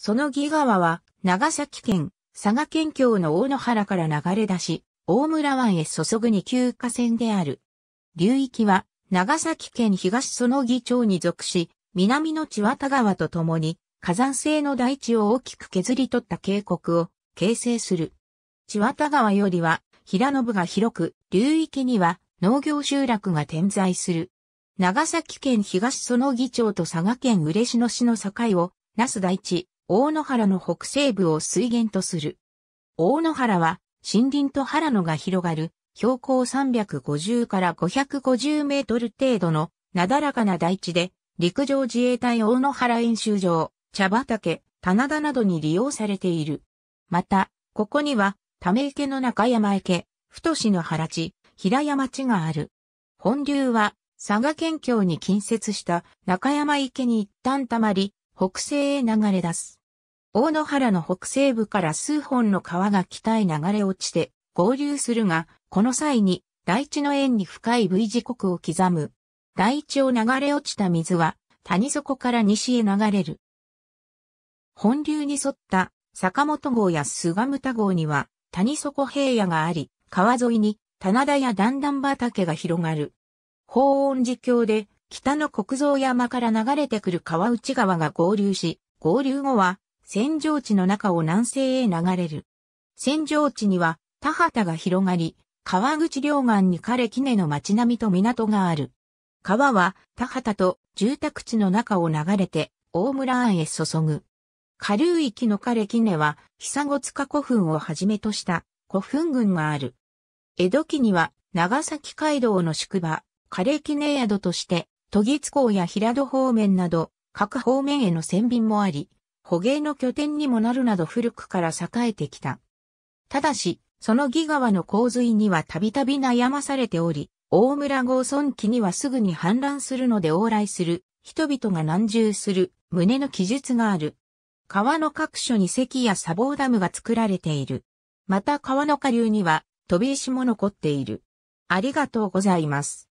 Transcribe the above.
その木川は、長崎県、佐賀県境の大野原から流れ出し、大村湾へ注ぐ二級河川である。流域は、長崎県東園木町に属し、南の千綿川とともに、火山性の大地を大きく削り取った渓谷を形成する。千綿川よりは、平野部が広く、流域には農業集落が点在する。長崎県東園木町と佐賀県嬉野市の境を、那須大地、大野原の北西部を水源とする。大野原は森林と原野が広がる標高350から550メートル程度のなだらかな大地で陸上自衛隊大野原演習場、茶畑、棚田などに利用されている。また、ここには、ため池の中山池、太市の原地、平山地がある。本流は、佐賀県境に近接した中山池に一旦溜まり、北西へ流れ出す。大野原の北西部から数本の川が北へ流れ落ちて合流するが、この際に大地の円に深い V 字国を刻む。大地を流れ落ちた水は谷底から西へ流れる。本流に沿った坂本号や菅牟田号には谷底平野があり、川沿いに棚田や段々畑が広がる。法温寺峡で北の国蔵山から流れてくる川内川が合流し、合流後は扇状地の中を南西へ流れる。扇状地には田畑が広がり、川口両岸に枯れ木根の町並みと港がある。川は田畑と住宅地の中を流れて大村湾へ注ぐ。下流域の枯れ木根は久後塚古墳をはじめとした古墳群がある。江戸期には長崎街道の宿場、枯れ木根宿として、都議津港や平戸方面など各方面への船便もあり、捕鯨の拠点にもなるなど古くから栄えてきた。ただし、その義川の洪水にはたびたび悩まされており、大村郷村期にはすぐに氾濫するので往来する、人々が難渋する、胸の記述がある。川の各所に石や砂防ダムが作られている。また川の下流には、飛び石も残っている。ありがとうございます。